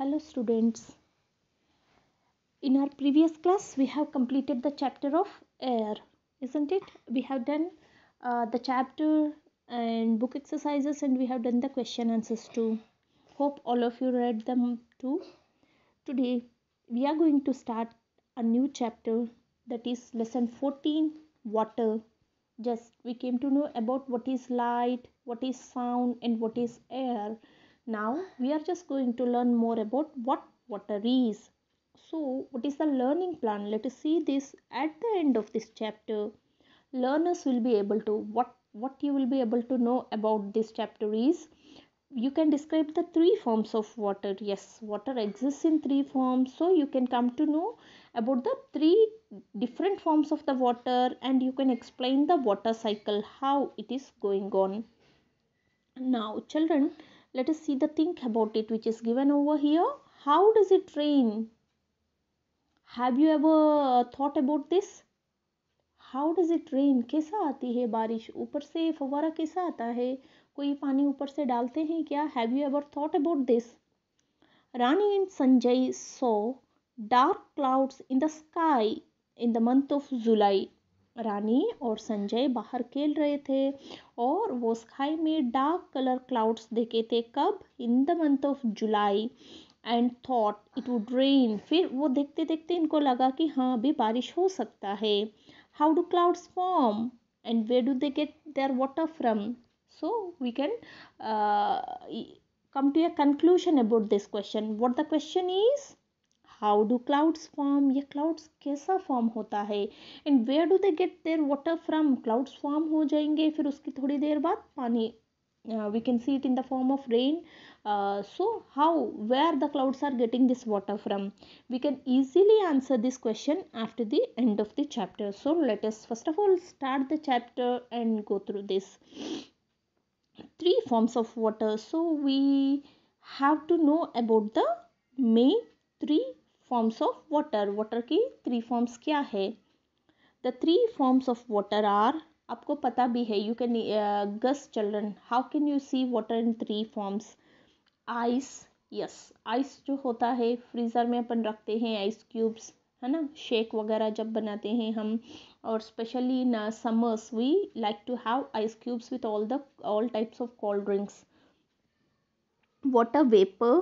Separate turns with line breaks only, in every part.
hello students in our previous class we have completed the chapter of air isn't it we have done uh, the chapter and book exercises and we have done the question answers too hope all of you read them too today we are going to start a new chapter that is lesson 14 water just we came to know about what is light what is sound and what is air now we are just going to learn more about what water is. So what is the learning plan? Let us see this at the end of this chapter. Learners will be able to what what you will be able to know about this chapter is you can describe the three forms of water yes water exists in three forms so you can come to know about the three different forms of the water and you can explain the water cycle how it is going on now children let us see the thing about it which is given over here how does it rain uh, have you ever thought about this how does it rain kaisa aati hai barish upar se fawara kaisa aata hai koi pani upar se dalte hain kya have you ever thought about this rani and sanjay saw dark clouds in the sky in the month of july रानी और संजय बाहर खेल रहे थे और वो sky में dark colour clouds देखे थे कब in the month of July and thought it would rain फिर वो देखते देखते इनको लगा कि हाँ अभी बारिश हो सकता है how do clouds form and where do they get their water from so we can come to to conclusion about this question what the question is how do clouds form ये clouds कैसा form Hota hai? and where do they get their water from clouds form हो जाएंगे फिर उसकी थोड़ी देर बाद पानी uh, we can see it in the form of rain uh, so how where the clouds are getting this water from we can easily answer this question after the end of the chapter so let us first of all start the chapter and go through this three forms of water so we have to know about the main three forms of water water की three forms क्या है the three forms of water are आपको पता भी है you can guess children how can you see water in three forms ice yes ice जो होता है फ्रीज़र में अपन रखते हैं आइस क्यूब्स है ना शेक वगैरह जब बनाते हैं हम और specially in summers we like to have ice cubes with all the all types of cold drinks water vapour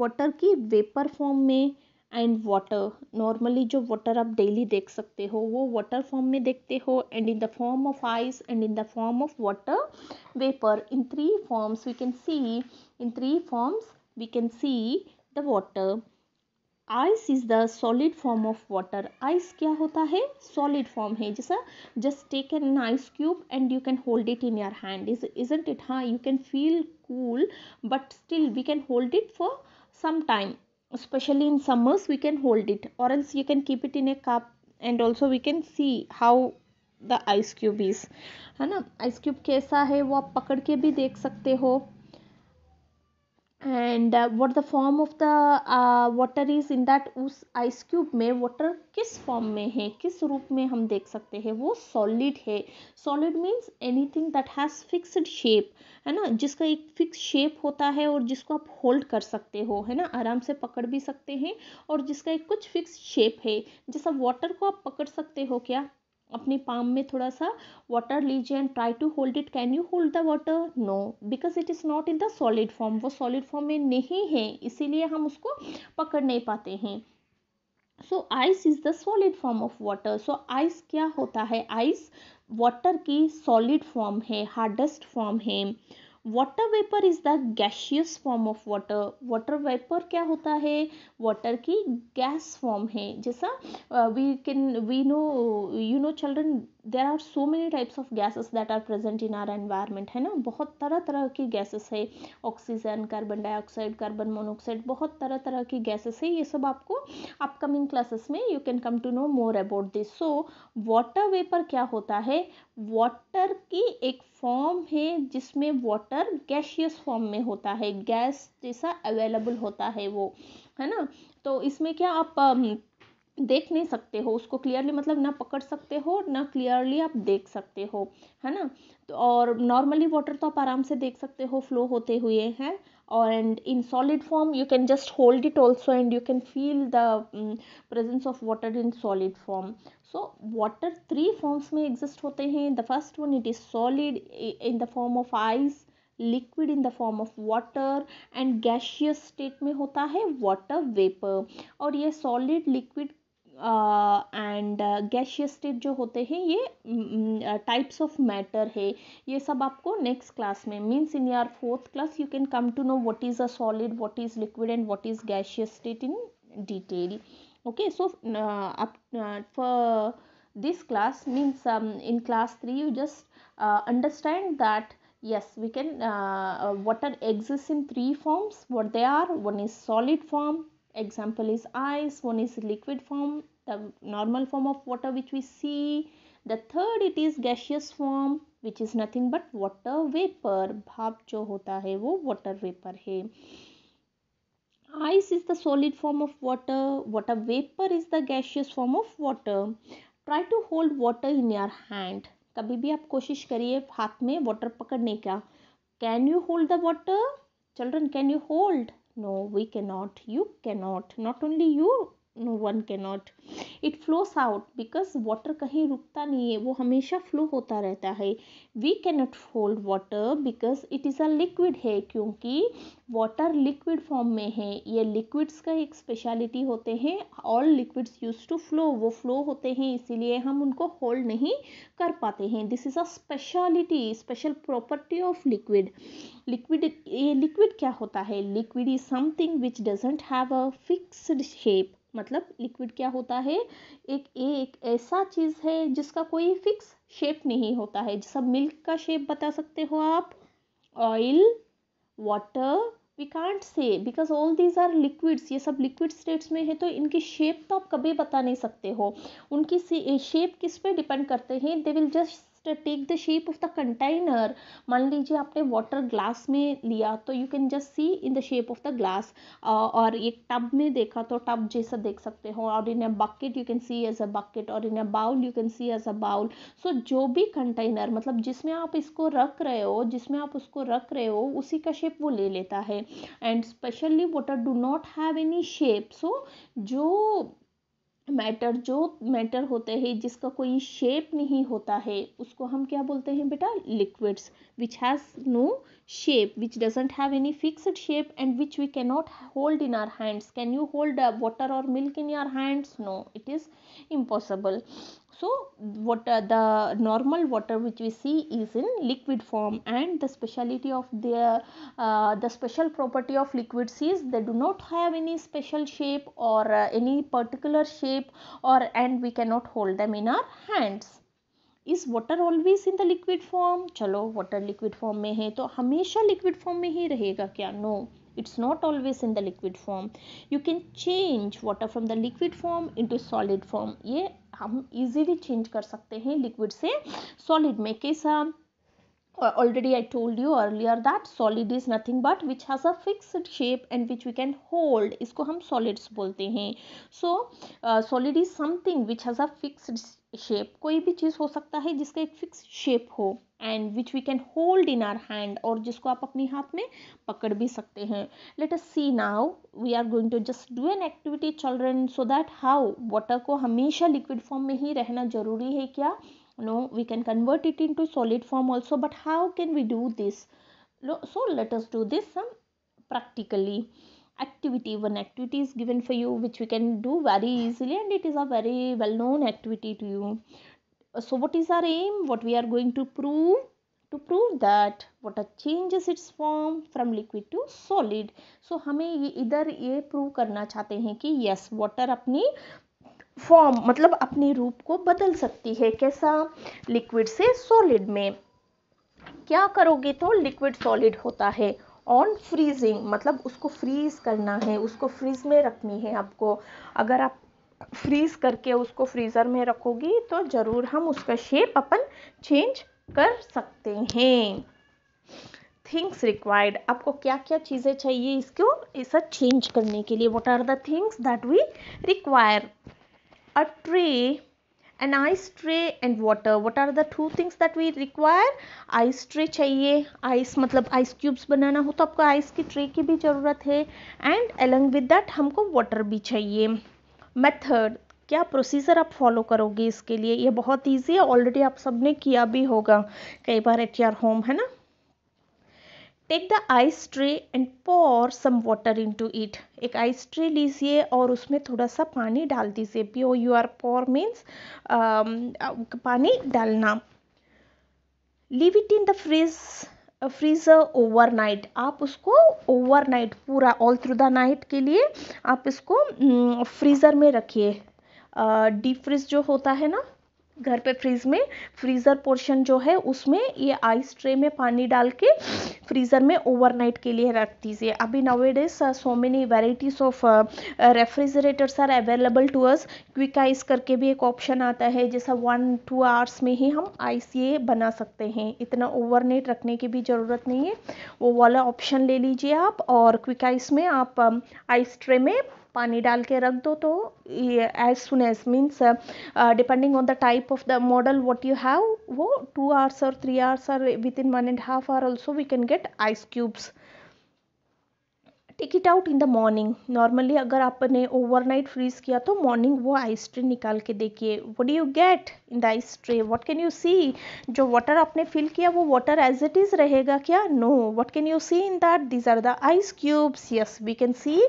water की वेपर फॉर्म में एंड वाटर नॉर्मली जो वाटर आप डेली देख सकते हो वो वाटर फॉर्म में देखते हो and in the form of ice and in the form of water vapour in three forms we can see in three forms we can see the water ice is the solid form of water ice क्या होता है solid form है जैसा just take an ice cube and you can hold it in your hand is is it हाँ you can feel cool but still we can hold it for some time especially in summers we can hold it or else you can keep it in a cup and also we can see how the ice cube is है ना ice cube कैसा है वो आप पकड़ के भी देख सकते हो and what the form of the water is in that उस आइस क्यूब में वाटर किस फॉर्म में है किस रूप में हम देख सकते हैं वो सॉलिड है solid means anything that has fixed shape है ना जिसका एक फिक्स शेप होता है और जिसको आप होल्ड कर सकते हो है ना आराम से पकड़ भी सकते हैं और जिसका एक कुछ फिक्स शेप है जैसा वाटर को आप पकड़ सकते हो क्या अपने पाम में थोड़ा सा वाटर लीजिए and try to hold it can you hold the water no because it is not in the solid form वो सॉलिड फॉर्म में नहीं है इसीलिए हम उसको पकड़ नहीं पाते हैं so ice is the solid form of water so ice क्या होता है आइस वाटर की सॉलिड फॉर्म है हार्डेस्ट फॉर्म है water vapour is the gaseous form of water water vapour क्या होता है वाटर की गैस फॉर्म है जैसा we can we know you know children there are so many types of gases that are present in our environment है ना बहुत तरह तरह की गैसेस है oxygen carbon dioxide carbon monoxide बहुत तरह तरह की गैसेस है ये सब आपको अपकमिंग क्लासेस में you can come to know more about this so water vapour क्या होता है वाटर की एक फॉर्म है जिसमें वाटर गैशियस फॉर्म में होता है गैस जैसा अवेलेबल होता है वो है ना तो इसमें क्या आप देख नहीं सकते हो उसको क्लियरली मतलब ना पकड़ सकते हो ना क्लियरली आप देख सकते हो है ना तो और नॉर्मली वाटर तो आप आराम से देख सकते हो फ्लो होते हुए हैं और and in solid form you can just hold it also and you can feel the presence of water in solid form so water three forms में एग्जिस्ट होते हैं the first one it is solid in the form of ice liquid in the form of water and gaseous state में होता है water vapour और ये solid liquid and gaseous state जो होते हैं ये टाइप्स ऑफ मैटर है ये सब आपको नेक्स्ट क्लास में means in your fourth class you can come to know what is a solid what is liquid and what is gaseous state in detail okay so up this class means in class three you just understand that yes we can uh, uh, water exists in three forms are one is solid form example is ice one is liquid form the normal form of water which we see the third it is gaseous form which is nothing but water vapor भाप jo hota hai wo water vapor hai ice is the solid form of water water vapor is the gaseous form of water try to hold water in your hand kabhi bhi aap koshish kariye haath mein water pakadne ka can you hold the water children can you hold no we cannot you cannot not only you no one के not it flows out because water कहीं रुकता नहीं है वो हमेशा flow होता रहता है we can not hold water because it is a liquid है क्योंकि वाटर लिक्विड फॉर्म में है ये लिक्विड्स का एक स्पेशलिटी होते हैं all liquids use to flow वो फ्लो होते हैं इसीलिए हम उनको होल्ड नहीं कर पाते हैं this is a speciality special property of liquid liquid ये लिक्विड क्या होता है liquid is something which doesn't have a fixed shape मतलब लिक्विड क्या होता है एक एक ऐसा चीज़ है जिसका कोई फिक्स शेप नहीं होता है जैसा मिल्क का शेप बता सकते हो आप oil water we can't say because all these are liquids ये सब लिक्विड स्टेट्स में है तो इनकी शेप तो आप कभी बता नहीं सकते हो उनकी शेप किस पे डिपेंड करते हैं they will just take the shape of the container मान लीजिए आपने वाटर ग्लास में लिया तो you can just see in the shape of the glass और एक टब में देखा तो टब जैसा देख सकते हो और in a bucket you can see as a bucket और in a bowl you can see as a bowl so जो भी कंटेनर मतलब जिसमें आप इसको रख रहे हो जिसमें आप उसको रख रहे हो उसी का शेप वो ले लेता है and specially water do not have any shape so जो मैटर जो मैटर होते हैं जिसका कोई शेप नहीं होता है उसको हम क्या बोलते हैं बेटा liquids which has no shape which doesn't have any fixed shape and which we can not hold in our hands can you hold water और milk in your hands no it is impossible So what water, the normal water which we see is in liquid form and the speciality of their, uh, the special property of liquids is they do not have any special shape or uh, any particular shape or and we cannot hold them in our hands. Is water always in the liquid form चलो water liquid form में है तो हमेशा liquid form में ही रहेगा क्या no no. it's not always in the liquid form you can change water from the liquid form into solid form ye hum easily change kar sakte hain liquid se solid में कैसा already i told you earlier that solid is nothing but which has a fixed shape and which we can hold isko hum solids bolte hain so uh, solid is something which has a fixed shape koi bhi cheez ho sakta hai jiska ek fixed shape ho and which we can hold in our hand और जिसको आप अपने हाथ में पकड़ भी सकते हैं let us see now we are going to just do an activity children so that how water को हमेशा लिक्विड फॉर्म में ही रहना जरूरी है क्या no we can convert it into solid form also but how can we do this so let's do this some practically activity one activity is given for you which we can do very easily and it is a very well known activity to you so what is our aim what we are going to prove to prove that water changes its form from liquid to solid so हमें ये इधर ये prove करना चाहते हैं कि yes water अपनी form मतलब अपने रूप को बदल सकती है कैसा liquid से solid में क्या करोगे तो liquid solid होता है ऑन फ्रीजिंग मतलब उसको फ्रीज करना है उसको फ्रीज में रखनी है आपको अगर आप फ्रीज करके उसको फ्रीज़र में रखोगी तो ज़रूर हम उसका शेप अपन चेंज कर सकते हैं थिंग्स रिक्वायर्ड आपको क्या क्या चीज़ें चाहिए इसको ऐसा चेंज करने के लिए what are the things that we require a tray an ice tray and water what are the two things that we require ice tray चाहिए आइस मतलब आइस क्यूब्स बनाना हो तो आपको आइस की ट्रे की भी ज़रूरत है एंड अलंग विद दैट हमको वाटर भी चाहिए मेथड क्या प्रोसीजर आप फॉलो करोगे इसके लिए ये बहुत ईजी है ऑलरेडी आप सबने किया भी होगा कई बार एट योर होम है ना take the ice tray and pour some water into it एक आइस ट्रे लीजिए और उसमें थोड़ा सा पानी डाल दीजिए P O U R pour means पानी डालना leave it in the fridge freezer overnight आप उसको ओवरनाइट पूरा ऑल थ्रू द नाइट के लिए आप इसको फ्रीज़र हम्म, में रखिए डीप फ्रिज जो होता है ना घर पे फ्रीज में फ्रीज़र पोर्शन जो है उसमें ये आइस ट्रे में पानी डाल के फ्रीज़र में ओवरनाइट के लिए रख दीजिए अभी days so many varieties of refrigerators are available to us quick ice करके भी एक ऑप्शन आता है जैसा वन टू आवर्स में ही हम आइस ये बना सकते हैं इतना ओवरनाइट रखने की भी ज़रूरत नहीं है वो वाला ऑप्शन ले लीजिए आप और क्विक आइस में आप आइस um, ट्रे में पानी डाल के रख दो तो ये as soon as means depending on the type of the model what you have वो टू आवर्स और थ्री आवर्स और within one and half hour also we can get ice cubes take it out in the morning normally अगर आपने overnight freeze किया तो morning वो ice tray निकाल के देखिए what you get in the ice tray what can you see जो water आपने फिल किया वो वाटर एज इट इज़ रहेगा क्या no what can you see in that these are the ice cubes yes we can see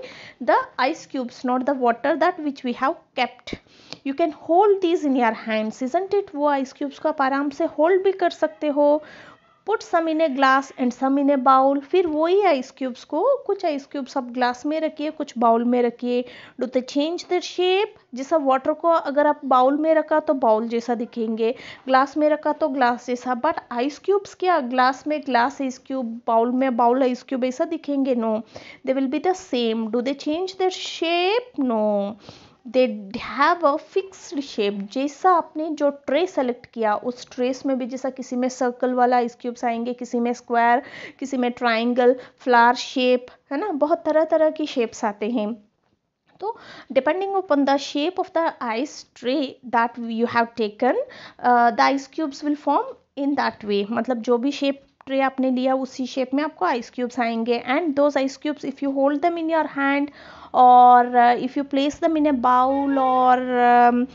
the ice cubes not the water that which we have kept you can hold these in your hands isn't it वो ice cubes को आप आराम से hold भी कर सकते हो put some in a glass and some in a bowl फिर वही आइस क्यूब्स को कुछ आइस क्यूब्स आप ग्लास में रखिए कुछ बाउल में रखिए do the change the shape जैसा वाटर को अगर आप बाउल में रखा तो बाउल जैसा दिखेंगे ग्लास में रखा तो ग्लास जैसा बट आइस क्यूब्स क्या ग्लास में ग्लास आइस क्यूब बाउल में बाउल आइस क्यूब ऐसा दिखेंगे no they will be the same do they change the shape no they have a fixed shape जैसा आपने जो ट्रे सेलेक्ट किया उस ट्रेस में भी जैसा किसी में सर्कल वाला आइस क्यूब्स आएंगे किसी में स्क्वायर किसी में ट्राइंगल फ्लावर शेप है ना बहुत तरह तरह की शेप्स आते हैं तो depending upon the shape of the ice tray that you have taken the ice cubes will form in that way मतलब जो भी शेप ट्रे आपने लिया उसी शेप में आपको आइस क्यूब्स आएंगे and those ice cubes if you hold them in your hand or uh, if you place them in a bowl or um,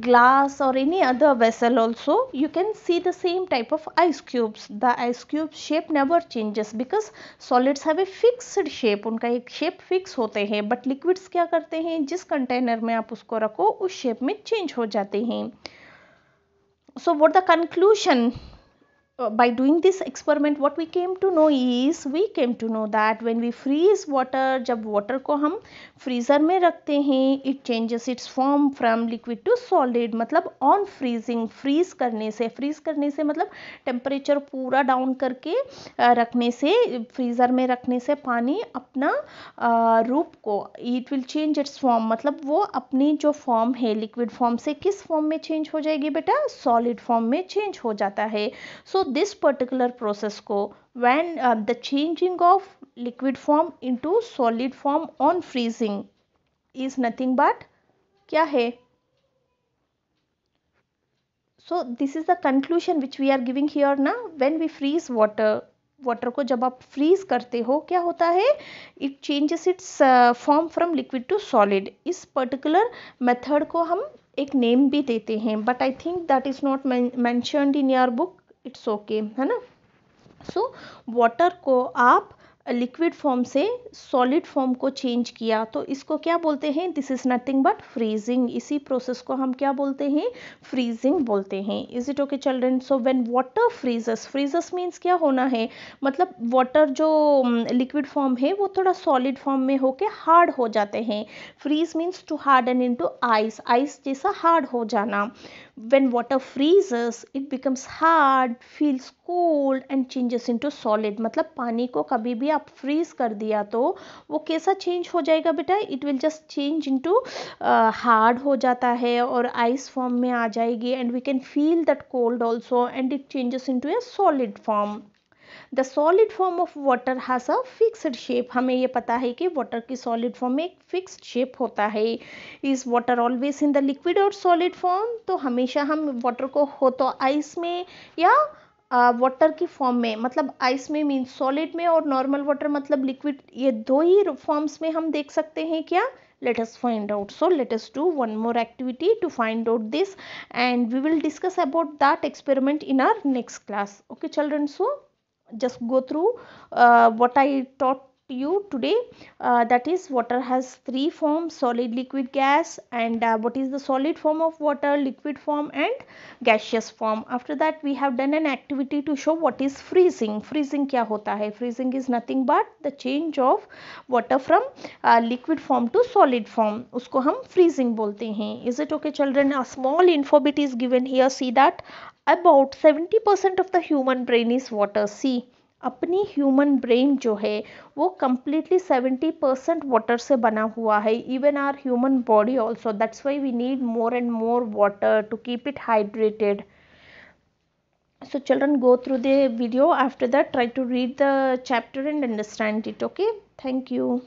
glass or any other vessel also you can see the same type of ice cubes the ice cube shape never changes because solids have a fixed shape उनका एक shape fix होते हैं but liquids क्या करते हैं जिस container में आप उसको रखो उस shape में change हो जाते हैं so what the conclusion uh, by doing this experiment what we came to know is we came to know that when we freeze water jab water ko hum freezer mein rakhte hain it changes its form from liquid to solid matlab on freezing freeze karne se freeze karne se matlab temperature pura down karke uh, rakhne se freezer mein rakhne se pani apna uh, roop ko it will change its form matlab wo apni jo form hai liquid form se kis form mein change ho jayegi beta solid form mein change ho jata hai so this particular process ko when uh, the changing of liquid form into solid form on freezing is nothing but kya hai so this is the conclusion which we are giving here na when we freeze water water को जब आप freeze करते हो क्या होता है it changes its form from liquid to solid इस particular method को हम एक नेम भी देते हैं but I think that is not mentioned in your book it's okay है ना सो so, वाटर को आप लिक्विड फॉर्म से सॉलिड फॉर्म को चेंज किया तो इसको क्या बोलते हैं this is nothing but freezing इसी प्रोसेस को हम क्या बोलते हैं फ्रीजिंग बोलते हैं is it okay children so when water freezes freezes means क्या होना है मतलब वाटर जो लिक्विड फॉर्म है वो थोड़ा सॉलिड फॉर्म में होके हार्ड हो जाते हैं freeze means to hard and ice ice जैसा हार्ड हो जाना when water freezes it becomes hard feels cold and changes into solid मतलब पानी को कभी भी आप फ्रीज कर दिया तो वो कैसा चेंज हो जाएगा बेटा it will just change into hard हो जाता है और आइस फॉर्म में आ जाएगी and we can feel that cold also and it changes into a solid form the solid form of water has a fixed shape हमें ये पता है कि वाटर की सॉलिड फॉर्म में एक फिक्स्ड शेप होता है is water always in the liquid और सॉलिड फॉर्म तो हमेशा हम वाटर को हो तो आइस में या वाटर की फॉर्म में मतलब आइस में मीन सॉलिड में और नॉर्मल वाटर मतलब लिक्विड ये दो ही फॉर्म्स में हम देख सकते हैं क्या let us find out so let us do one more activity to find out this and we will discuss about that experiment in our next class okay children so just go through what I taught To you today uh, that is water has three forms solid liquid gas and uh, what is the solid form of water liquid form and gaseous form after that we have done an activity to show what is freezing freezing kya hota hai freezing is nothing but the change of water from uh, liquid form to solid form usko hum freezing bolte hain is it okay children a small info bit is given here see that about 70% of the human brain is water see अपनी human brain जो है वो completely seventy percent water से बना हुआ है even our human body also that's why we need more and more water to keep it hydrated so children go through the video after that try to read the chapter and understand it okay thank you